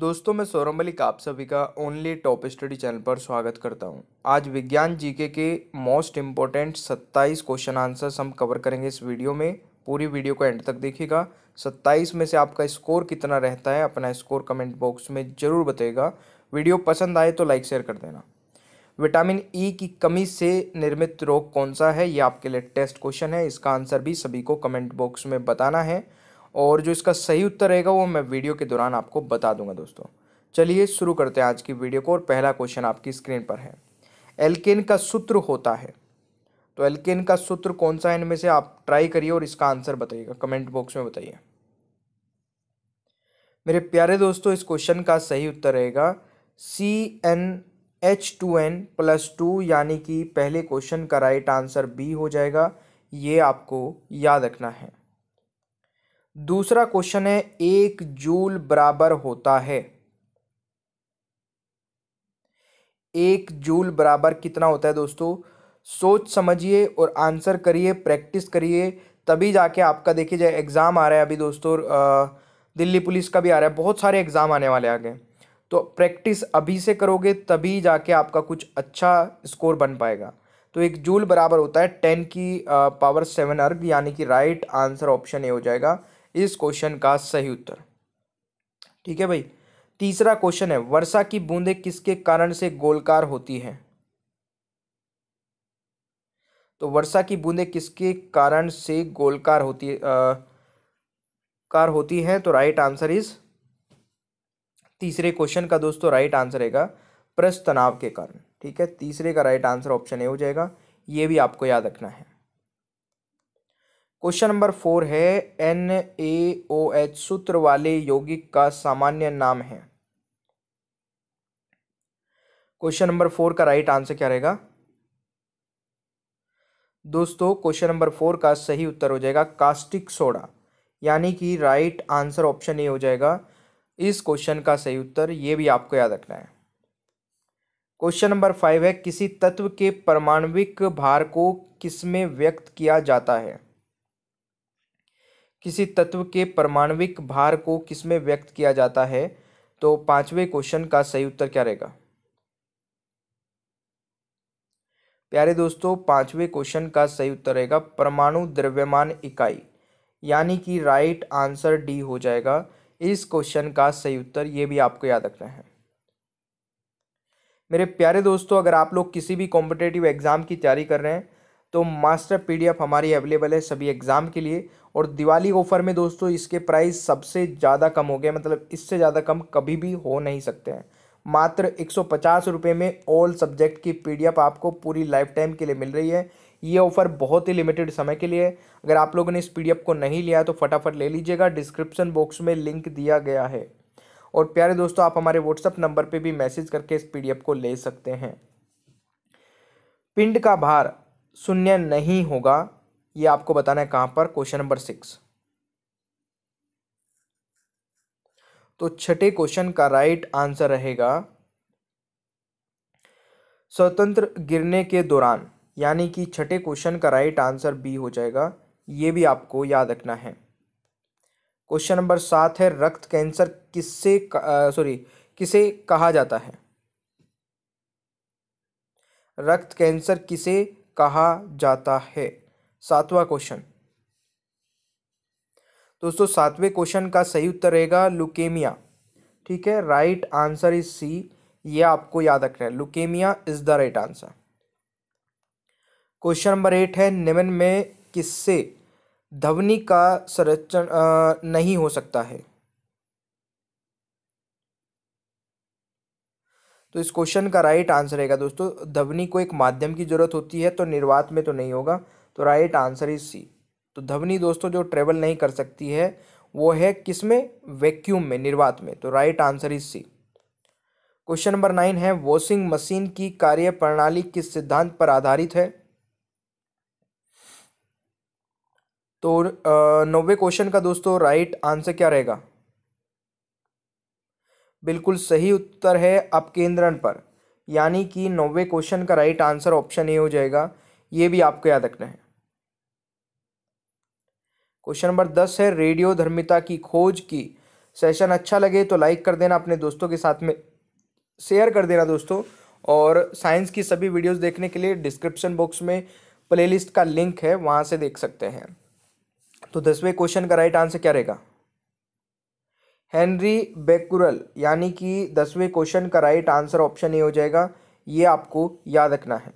दोस्तों मैं सौरभ मलिक आप सभी का ओनली टॉप स्टडी चैनल पर स्वागत करता हूं। आज विज्ञान जीके के मोस्ट इम्पोर्टेंट 27 क्वेश्चन आंसर्स हम कवर करेंगे इस वीडियो में पूरी वीडियो को एंड तक देखिएगा 27 में से आपका स्कोर कितना रहता है अपना स्कोर कमेंट बॉक्स में ज़रूर बताइएगा वीडियो पसंद आए तो लाइक शेयर कर देना विटामिन ई e की कमी से निर्मित रोग कौन सा है ये आपके लिए टेस्ट क्वेश्चन है इसका आंसर भी सभी को कमेंट बॉक्स में बताना है और जो इसका सही उत्तर रहेगा वो मैं वीडियो के दौरान आपको बता दूंगा दोस्तों चलिए शुरू करते हैं आज की वीडियो को और पहला क्वेश्चन आपकी स्क्रीन पर है एल्केन का सूत्र होता है तो एल्केन का सूत्र कौन सा है इनमें से आप ट्राई करिए और इसका आंसर बताइएगा कमेंट बॉक्स में बताइए मेरे प्यारे दोस्तों इस क्वेश्चन का सही उत्तर रहेगा C N H two N plus two यानी कि पहले क्वेश्चन का राइट आंसर बी हो जाएगा ये आपको याद रखना है दूसरा क्वेश्चन है एक जूल बराबर होता है एक जूल बराबर कितना होता है दोस्तों सोच समझिए और आंसर करिए प्रैक्टिस करिए तभी जाके आपका देखिए जाए एग्ज़ाम आ रहा है अभी दोस्तों दिल्ली पुलिस का भी आ रहा है बहुत सारे एग्ज़ाम आने वाले आगे तो प्रैक्टिस अभी से करोगे तभी जाके आपका कुछ अच्छा स्कोर बन पाएगा तो एक जूल बराबर होता है टेन की पावर सेवन अर्ग यानी कि राइट आंसर ऑप्शन ए हो जाएगा इस क्वेश्चन का सही उत्तर ठीक है भाई तीसरा क्वेश्चन है वर्षा की बूंदें किसके कारण से गोलकार होती हैं तो वर्षा की बूंदें किसके कारण से गोलकार होती आ, कार होती हैं तो राइट आंसर इज तीसरे क्वेश्चन का दोस्तों राइट आंसर रहेगा प्रस तनाव के कारण ठीक है तीसरे का राइट आंसर ऑप्शन ए हो जाएगा ये भी आपको याद रखना है क्वेश्चन नंबर फोर है एन ए ओ एच सूत्र वाले यौगिक का सामान्य नाम है क्वेश्चन नंबर फोर का राइट आंसर क्या रहेगा दोस्तों क्वेश्चन नंबर फोर का सही उत्तर हो जाएगा कास्टिक सोडा यानी कि राइट आंसर ऑप्शन ए हो जाएगा इस क्वेश्चन का सही उत्तर ये भी आपको याद रखना है क्वेश्चन नंबर फाइव है किसी तत्व के परमाणविक भार को किसमें व्यक्त किया जाता है किसी तत्व के परमाणविक भार को किसमें व्यक्त किया जाता है तो पांचवें क्वेश्चन का सही उत्तर क्या रहेगा प्यारे दोस्तों पांचवें क्वेश्चन का सही उत्तर रहेगा परमाणु द्रव्यमान इकाई यानी कि राइट आंसर डी हो जाएगा इस क्वेश्चन का सही उत्तर ये भी आपको याद रखना है मेरे प्यारे दोस्तों अगर आप लोग किसी भी कॉम्पिटेटिव एग्ज़ाम की तैयारी कर रहे हैं तो मास्टर पीडीएफ हमारी अवेलेबल है सभी एग्ज़ाम के लिए और दिवाली ऑफर में दोस्तों इसके प्राइस सबसे ज़्यादा कम हो गए मतलब इससे ज़्यादा कम कभी भी हो नहीं सकते हैं मात्र एक सौ में ऑल सब्जेक्ट की पी आपको पूरी लाइफ टाइम के लिए मिल रही है ये ऑफ़र बहुत ही लिमिटेड समय के लिए है अगर आप लोगों ने इस पीडीएफ को नहीं लिया तो फटाफट ले लीजिएगा डिस्क्रिप्शन बॉक्स में लिंक दिया गया है और प्यारे दोस्तों आप हमारे व्हाट्सअप नंबर पर भी मैसेज करके इस पीडीएफ को ले सकते हैं पिंड का भार शून्य नहीं होगा ये आपको बताना है कहाँ पर क्वेश्चन नंबर सिक्स तो छठे क्वेश्चन का राइट आंसर रहेगा स्वतंत्र गिरने के दौरान यानी कि छठे क्वेश्चन का राइट आंसर बी हो जाएगा ये भी आपको याद रखना है क्वेश्चन नंबर सात है रक्त कैंसर किससे सॉरी किसे कहा जाता है रक्त कैंसर किसे कहा जाता है सातवां क्वेश्चन दोस्तों सातवें क्वेश्चन का सही उत्तर रहेगा लुकेमिया ठीक है राइट आंसर इज सी ये आपको याद रखना है leukemia is the right answer question number eight है निम्न में किससे ध्वनि का संरचन नहीं हो सकता है तो इस क्वेश्चन का राइट आंसर रहेगा दोस्तों धवनी को एक माध्यम की ज़रूरत होती है तो निर्वात में तो नहीं होगा तो राइट आंसर इज सी तो धवनी दोस्तों जो ट्रेवल नहीं कर सकती है वो है किस में वैक्यूम में निर्वात में तो right answer is C question number nine है वॉशिंग मशीन की कार्य प्रणाली किस सिद्धांत पर आधारित है तो नौवे क्वेश्चन का दोस्तों राइट आंसर क्या रहेगा बिल्कुल सही उत्तर है अपकेंद्रण पर यानी कि नौवे क्वेश्चन का राइट आंसर ऑप्शन ए हो जाएगा ये भी आपको याद रखना है क्वेश्चन नंबर दस है रेडियो धर्मिता की खोज की सेशन अच्छा लगे तो लाइक कर देना अपने दोस्तों के साथ में शेयर कर देना दोस्तों और साइंस की सभी वीडियोस देखने के लिए डिस्क्रिप्शन बॉक्स में प्लेलिस्ट का लिंक है वहाँ से देख सकते हैं तो दसवें क्वेश्चन का राइट आंसर क्या रहेगा हेनरी बेकुरल यानी कि दसवें क्वेश्चन का राइट आंसर ऑप्शन ए हो जाएगा ये आपको याद रखना है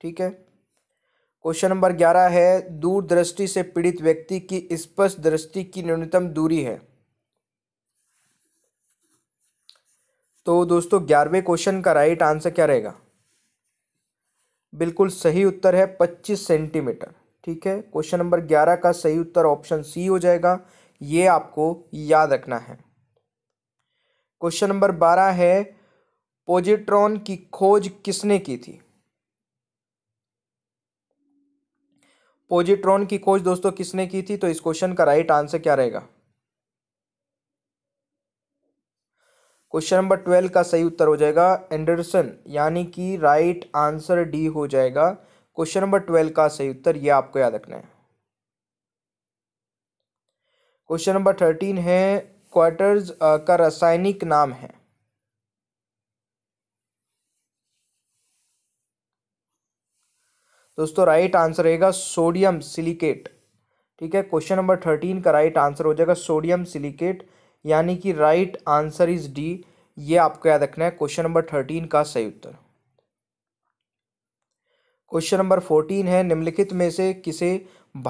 ठीक है क्वेश्चन नंबर ग्यारह है दूरदृष्टि से पीड़ित व्यक्ति की स्पष्ट दृष्टि की न्यूनतम दूरी है तो दोस्तों ग्यारहवें क्वेश्चन का राइट आंसर क्या रहेगा बिल्कुल सही उत्तर है पच्चीस सेंटीमीटर ठीक है क्वेश्चन नंबर ग्यारह का सही उत्तर ऑप्शन सी हो जाएगा ये आपको याद रखना है क्वेश्चन नंबर बारह है पोजिट्रॉन की खोज किसने की थी पोजिट्रॉन की खोज दोस्तों किसने की थी तो इस क्वेश्चन का राइट आंसर क्या रहेगा क्वेश्चन नंबर ट्वेल्व का सही उत्तर हो जाएगा एंडरसन यानी कि राइट आंसर डी हो जाएगा क्वेश्चन नंबर ट्वेल्व का सही उत्तर यह आपको याद रखना है क्वेश्चन नंबर थर्टीन है क्वार्टर्स का रासायनिक नाम है दोस्तों राइट आंसर रहेगा सोडियम सिलिकेट ठीक है क्वेश्चन नंबर थर्टीन का राइट आंसर हो जाएगा सोडियम सिलिकेट यानी कि राइट आंसर इज डी ये आपको याद रखना है क्वेश्चन नंबर थर्टीन का सही उत्तर क्वेश्चन नंबर फोर्टीन है निम्नलिखित में से किसे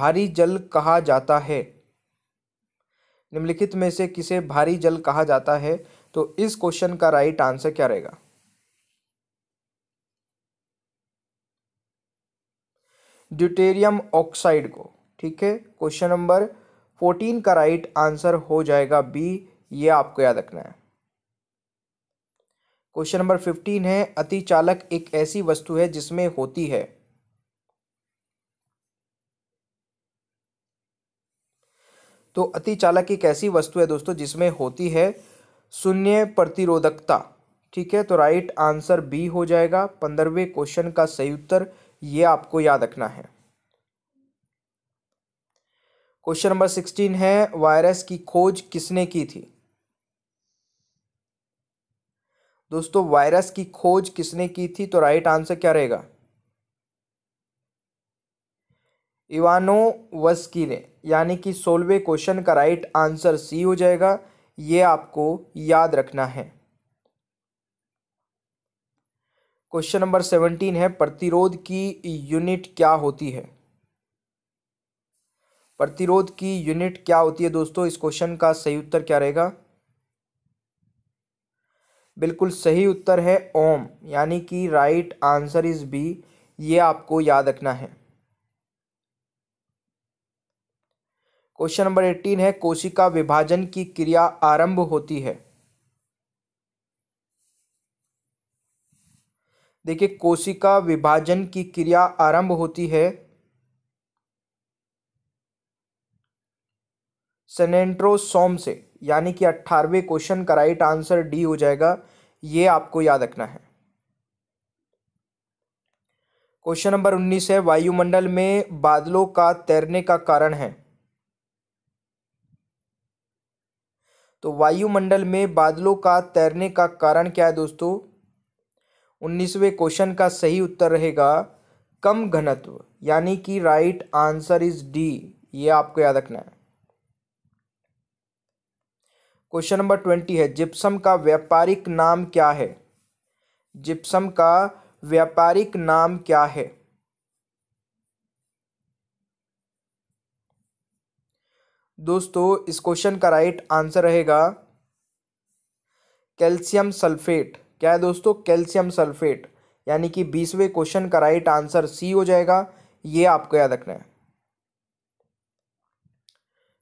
भारी जल कहा जाता है निम्नलिखित में से किसे भारी जल कहा जाता है तो इस क्वेश्चन का राइट आंसर क्या रहेगा ड्यूटेरियम ऑक्साइड को ठीक है क्वेश्चन नंबर फोर्टीन का राइट आंसर हो जाएगा बी ये आपको याद रखना है क्वेश्चन नंबर फिफ्टीन है अतिचालक एक ऐसी वस्तु है जिसमें होती है तो अति चालक एक ऐसी वस्तु है दोस्तों जिसमें होती है शून्य प्रतिरोधकता ठीक है तो राइट आंसर बी हो जाएगा पंद्रहवें क्वेश्चन का सही उत्तर ये आपको याद रखना है क्वेश्चन नंबर सिक्सटीन है वायरस की खोज किसने की थी दोस्तों वायरस की खोज किसने की थी तो राइट आंसर क्या रहेगा इवानो वस्की ने यानी कि सोलवे क्वेश्चन का राइट आंसर सी हो जाएगा ये आपको याद रखना है क्वेश्चन नंबर सेवनटीन है प्रतिरोध की यूनिट क्या होती है प्रतिरोध की यूनिट क्या होती है दोस्तों इस क्वेश्चन का सही उत्तर क्या रहेगा बिल्कुल सही उत्तर है ओम यानी कि राइट आंसर इज बी ये आपको याद रखना है क्वेश्चन नंबर एट्टीन है कोशिका विभाजन की क्रिया आरंभ होती है देखिए कोशिका विभाजन की क्रिया आरंभ होती है सेनेट्रोसोम से यानी कि अट्ठारहवें क्वेश्चन का राइट आंसर डी हो जाएगा ये आपको याद रखना है क्वेश्चन नंबर उन्नीस है वायुमंडल में बादलों का तैरने का कारण है तो वायुमंडल में बादलों का तैरने का कारण क्या है दोस्तों उन्नीसवें क्वेश्चन का सही उत्तर रहेगा कम घनत्व यानी कि राइट आंसर इज डी ये आपको याद रखना है क्वेश्चन नंबर ट्वेंटी है जिप्सम का व्यापारिक नाम क्या है जिप्सम का व्यापारिक नाम क्या है दोस्तों इस क्वेश्चन का राइट आंसर रहेगा कैल्शियम सल्फेट क्या है दोस्तों कैल्शियम सल्फेट यानी कि बीसवें क्वेश्चन का राइट आंसर सी हो जाएगा ये आपको याद रखना है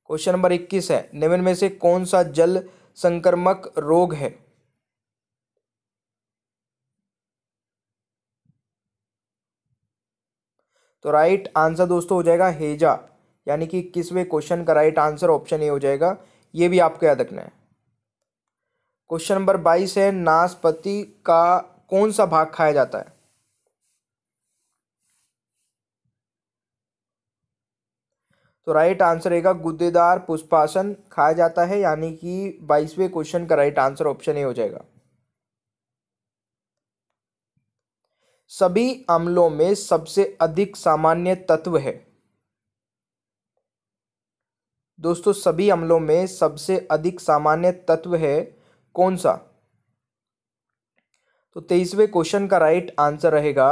क्वेश्चन नंबर इक्कीस है निम्न में से कौन सा जल संक्रमक रोग है तो राइट आंसर दोस्तों हो जाएगा हेजा यानी कि इक्कीसवें क्वेश्चन का राइट आंसर ऑप्शन ए हो जाएगा ये भी आपको याद रखना है क्वेश्चन नंबर बाईस है नाशपति का कौन सा भाग खाया जाता है तो राइट आंसर रहेगा गुद्देदार पुष्पासन खाया जाता है यानी कि बाईसवें क्वेश्चन का राइट आंसर ऑप्शन ए हो जाएगा सभी अम्लों में सबसे अधिक सामान्य तत्व है दोस्तों सभी अम्लों में सबसे अधिक सामान्य तत्व है कौन सा तो तेईसवें क्वेश्चन का राइट आंसर रहेगा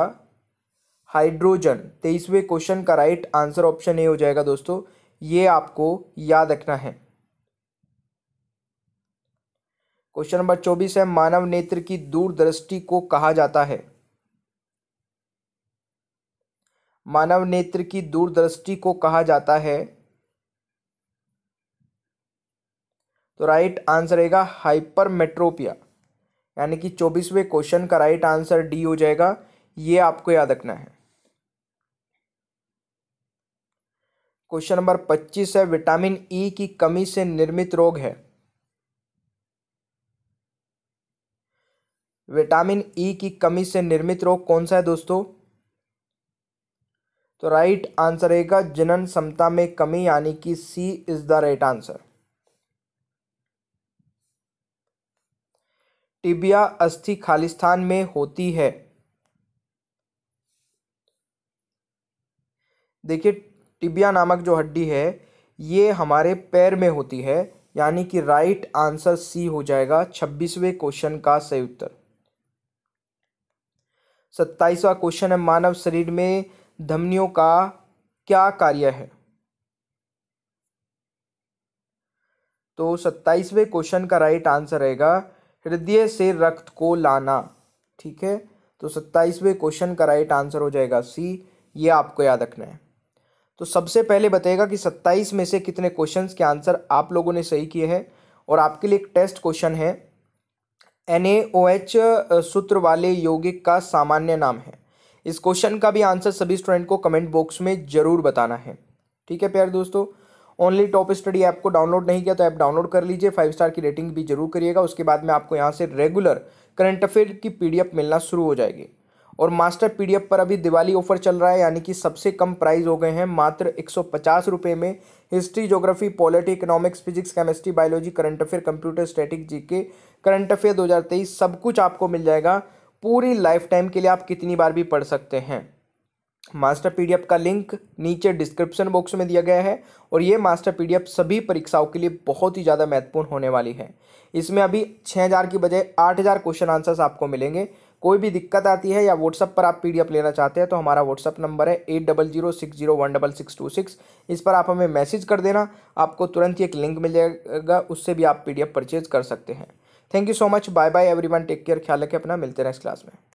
हाइड्रोजन तेईसवें क्वेश्चन का राइट आंसर ऑप्शन ए हो जाएगा दोस्तों ये आपको याद रखना है क्वेश्चन नंबर चौबीस है मानव नेत्र की दूरदृष्टि को कहा जाता है मानव नेत्र की दूरदृष्टि को कहा जाता है तो राइट आंसर रहेगा हाइपरमेट्रोपिया यानी कि चौबीसवें क्वेश्चन का राइट आंसर डी हो जाएगा ये आपको याद रखना है क्वेश्चन नंबर पच्चीस है विटामिन ई e की कमी से निर्मित रोग है विटामिन ई e की कमी से निर्मित रोग कौन सा है दोस्तों तो राइट आंसर रहेगा जनन क्षमता में कमी यानी कि C is the right answer tibia अस्थि खालिस्तान में होती है देखिए टिबिया नामक जो हड्डी है ये हमारे पैर में होती है यानी कि राइट आंसर सी हो जाएगा छब्बीसवें क्वेश्चन का सही उत्तर सत्ताईसवा क्वेश्चन है मानव शरीर में धमनियों का क्या कार्य है तो सत्ताईसवें क्वेश्चन का राइट आंसर रहेगा हृदय से रक्त को लाना ठीक है तो सत्ताईसवें क्वेश्चन का राइट आंसर हो जाएगा सी ये आपको याद रखना है तो सबसे पहले बताएगा कि सत्ताईस में से कितने क्वेश्चंस के आंसर आप लोगों ने सही किए हैं और आपके लिए एक टेस्ट क्वेश्चन है एन सूत्र वाले यौगिक का सामान्य नाम है इस क्वेश्चन का भी आंसर सभी स्टूडेंट को कमेंट बॉक्स में ज़रूर बताना है ठीक है प्यारे दोस्तों ओनली टॉप स्टडी ऐप को डाउनलोड नहीं किया तो ऐप डाउनलोड कर लीजिए फाइव स्टार की रेटिंग भी जरूर करिएगा उसके बाद में आपको यहाँ से रेगुलर करंट अफेयर की पीडीएफ मिलना शुरू हो जाएगी और मास्टर पीडीएफ पर अभी दिवाली ऑफर चल रहा है यानी कि सबसे कम प्राइस हो गए हैं मात्र एक सौ में history geography polity economics physics chemistry biology current affair computer static के करंट अफेयर दो सब कुछ आपको मिल जाएगा पूरी लाइफ टाइम के लिए आप कितनी बार भी पढ़ सकते हैं मास्टर पीडीएफ का लिंक नीचे डिस्क्रिप्शन बॉक्स में दिया गया है और ये मास्टर पीडीएफ सभी परीक्षाओं के लिए बहुत ही ज़्यादा महत्वपूर्ण होने वाली है इसमें अभी छः हज़ार की बजाय आठ हज़ार क्वेश्चन आंसर्स आपको मिलेंगे कोई भी दिक्कत आती है या व्हाट्सअप पर आप पीडीएफ लेना चाहते हैं तो हमारा व्हाट्सअप नंबर है eight double zero six zero one double six two six इस पर आप हमें मैसेज कर देना आपको तुरंत ही एक लिंक मिल जाएगा उससे भी आप पीडीएफ परचेज कर सकते हैं thank you so much bye bye every take care ख्याल रखें अपना मिलते हैं नेक्स्ट क्लास में